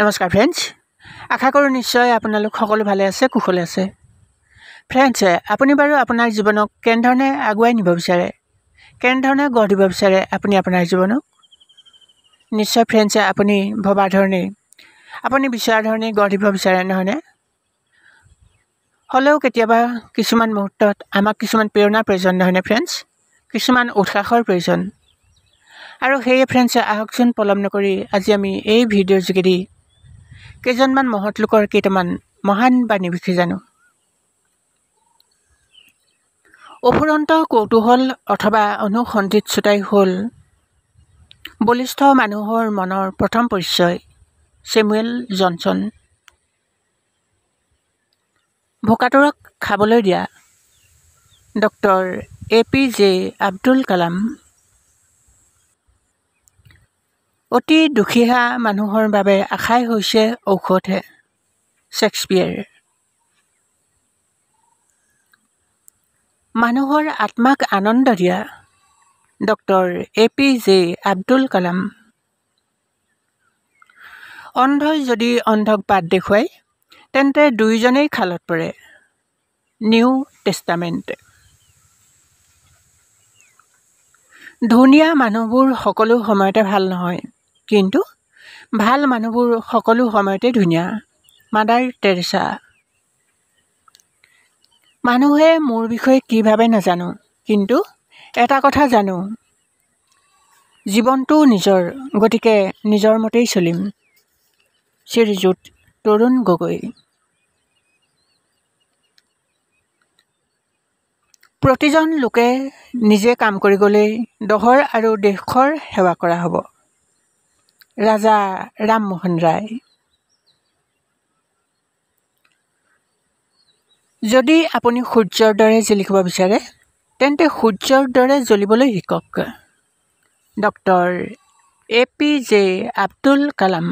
নমস্কাৰ ফ্ৰেণ্ডছ আশা কৰোঁ নিশ্চয় আপোনালোক সকলো ভালে আছে কুশলে আছে ফ্ৰেণ্ডছে আপুনি বাৰু আপোনাৰ জীৱনক কেনেধৰণে আগুৱাই নিব বিচাৰে কেনেধৰণে গঢ় দিব বিচাৰে আপুনি আপোনাৰ জীৱনক নিশ্চয় ফ্ৰেণ্ডছে আপুনি ভবা ধৰণেই আপুনি বিচৰা ধৰণেই গঢ় দিব বিচাৰে নহয়নে হ'লেও কেতিয়াবা কিছুমান মুহূৰ্তত আমাক কিছুমান প্ৰেৰণাৰ প্ৰয়োজন নহয়নে ফ্ৰেণ্ডছ কিছুমান উৎসাহৰ প্ৰয়োজন আৰু সেয়ে ফ্ৰেণ্ডছে আহকচোন পলম নকৰি আজি আমি এই ভিডিঅ'ৰ যোগেদি কেইজনমান লোকৰ কেইটামান মহান বাণী বিষয়ে জানো অফুৰন্ত কৌতূহল অথবা অনুসন্ধিত চোতাই হ'ল বলিষ্ঠ মানুহৰ মনৰ প্ৰথম পৰিচয় চেমুৱেল জনচন ভোকাতোৰক খাবলৈ দিয়া doctor A P J Abdul Kalam অতি দুখীয়া মানুহৰ বাবে আশাই হৈছে ঔষধহে শ্বেক্সপিয়াৰ মানুহৰ আত্মাক আনন্দ দিয়া doctor A P J Abdul Kalam অন্ধই যদি অন্ধক বাট দেখুৱাই তেন্তে দুয়োজনেই খালত পৰে নিউ টেষ্টামেণ্ট ধুনীয়া মানুহবোৰ সকলো সময়তে ভাল নহয় কিন্তু ভাল মানুহবোৰ সকলো সময়তে ধুনীয়া মাদাৰ টেৰেছা মানুহে মোৰ বিষয়ে কিভাৱে নাজানো কিন্তু এটা কথা জানো জীৱনটো নিজৰ গতিকে নিজৰ মতেই চলিম শ্ৰীযুত তৰুণ গগৈ প্ৰতিজন লোকে নিজে কাম কৰিবলৈ দহৰ আৰু দেশৰ সেৱা কৰা হ'ব ৰাজা ৰামমোহন ৰায় যদি আপুনি সূৰ্যৰ দৰে জিলিকিব বিচাৰে তেন্তে সূৰ্যৰ দৰে জ্বলিবলৈ শিকক doctor A P J Abdul Kalam